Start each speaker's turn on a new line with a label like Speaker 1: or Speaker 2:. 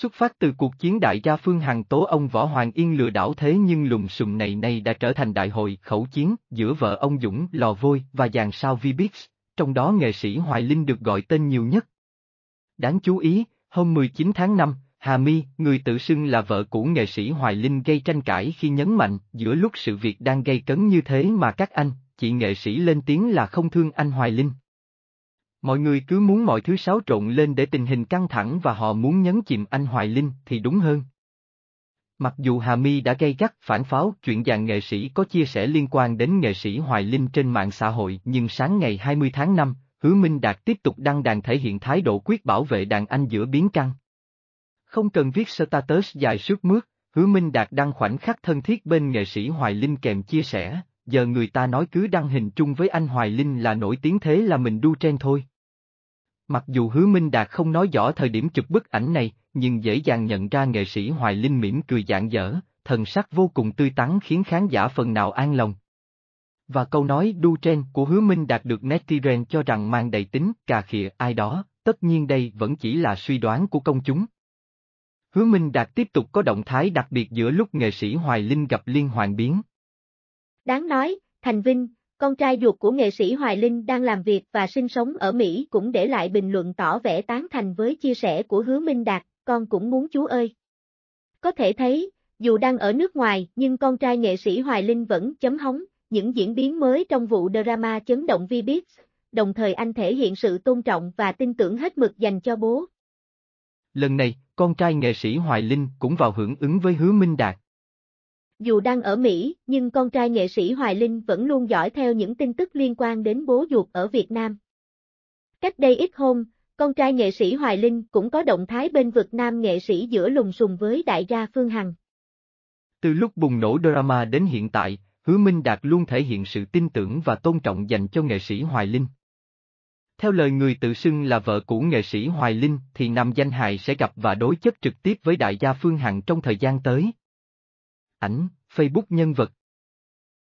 Speaker 1: Xuất phát từ cuộc chiến đại gia phương Hằng tố ông Võ Hoàng Yên lừa đảo thế nhưng lùm sùng này nay đã trở thành đại hội khẩu chiến giữa vợ ông Dũng Lò Vôi và dàn sao Vibix, trong đó nghệ sĩ Hoài Linh được gọi tên nhiều nhất. Đáng chú ý, hôm 19 tháng 5, Hà My, người tự xưng là vợ của nghệ sĩ Hoài Linh gây tranh cãi khi nhấn mạnh giữa lúc sự việc đang gây cấn như thế mà các anh, chị nghệ sĩ lên tiếng là không thương anh Hoài Linh. Mọi người cứ muốn mọi thứ xáo trộn lên để tình hình căng thẳng và họ muốn nhấn chìm anh Hoài Linh thì đúng hơn. Mặc dù Hà My đã gây gắt phản pháo chuyện dàn nghệ sĩ có chia sẻ liên quan đến nghệ sĩ Hoài Linh trên mạng xã hội nhưng sáng ngày 20 tháng 5, Hứa Minh Đạt tiếp tục đăng đàn thể hiện thái độ quyết bảo vệ đàn anh giữa biến căng. Không cần viết status dài sức mướt, Hứa Minh Đạt đăng khoảnh khắc thân thiết bên nghệ sĩ Hoài Linh kèm chia sẻ, giờ người ta nói cứ đăng hình chung với anh Hoài Linh là nổi tiếng thế là mình đu trên thôi. Mặc dù Hứa Minh Đạt không nói rõ thời điểm chụp bức ảnh này, nhưng dễ dàng nhận ra nghệ sĩ Hoài Linh mỉm cười dạng dở, thần sắc vô cùng tươi tắn khiến khán giả phần nào an lòng. Và câu nói đu trên của Hứa Minh Đạt được netizen cho rằng mang đầy tính cà khịa ai đó, tất nhiên đây vẫn chỉ là suy đoán của công chúng. Hứa Minh Đạt tiếp tục có động thái đặc biệt giữa lúc nghệ sĩ Hoài Linh gặp Liên Hoàng biến.
Speaker 2: Đáng nói, Thành Vinh, con trai ruột của nghệ sĩ Hoài Linh đang làm việc và sinh sống ở Mỹ cũng để lại bình luận tỏ vẻ tán thành với chia sẻ của Hứa Minh Đạt, con cũng muốn chú ơi. Có thể thấy, dù đang ở nước ngoài nhưng con trai nghệ sĩ Hoài Linh vẫn chấm hóng, những diễn biến mới trong vụ drama chấn động Vbiz, đồng thời anh thể hiện sự tôn trọng và tin tưởng hết mực dành cho bố.
Speaker 1: Lần này, con trai nghệ sĩ Hoài Linh cũng vào hưởng ứng với Hứa Minh Đạt.
Speaker 2: Dù đang ở Mỹ, nhưng con trai nghệ sĩ Hoài Linh vẫn luôn dõi theo những tin tức liên quan đến bố ruột ở Việt Nam. Cách đây ít hôm, con trai nghệ sĩ Hoài Linh cũng có động thái bên vực nam nghệ sĩ giữa lùng sùng với đại gia Phương Hằng.
Speaker 1: Từ lúc bùng nổ drama đến hiện tại, Hứa Minh Đạt luôn thể hiện sự tin tưởng và tôn trọng dành cho nghệ sĩ Hoài Linh. Theo lời người tự xưng là vợ của nghệ sĩ Hoài Linh thì nam danh hài sẽ gặp và đối chất trực tiếp với đại gia Phương Hằng trong thời gian tới ảnh, Facebook nhân vật